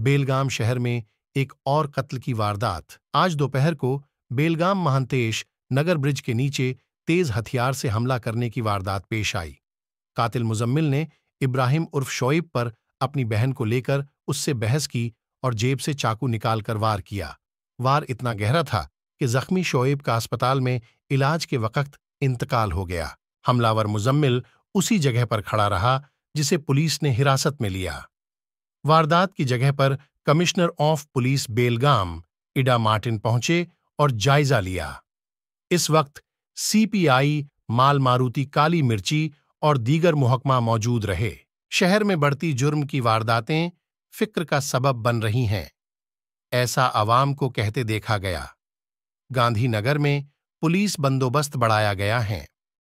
बेलगाम शहर में एक और कत्ल की वारदात आज दोपहर को बेलगाम महंतेश नगर ब्रिज के नीचे तेज हथियार से हमला करने की वारदात पेश आई कातिल मुजम्मिल ने इब्राहिम उर्फ शोएब पर अपनी बहन को लेकर उससे बहस की और जेब से चाकू निकालकर वार किया वार इतना गहरा था कि जख्मी शोएब का अस्पताल में इलाज के वक्त इंतकाल हो गया हमलावर मुजम्मिल उसी जगह पर खड़ा रहा जिसे पुलिस ने हिरासत में लिया वारदात की जगह पर commissioner of police Belgaum Ida Martin पहुंचे और जायजा लिया इस वक्त सीपीआई माल मारुति काली मिर्ची और दीगर मुहकमा मौजूद रहे शहर में बढ़ती जुर्म की वारदातें फिक्र का सबब बन रही हैं ऐसा आवाम को कहते देखा गया गांधीनगर में पुलिस बंदोबस्त बढ़ाया गया है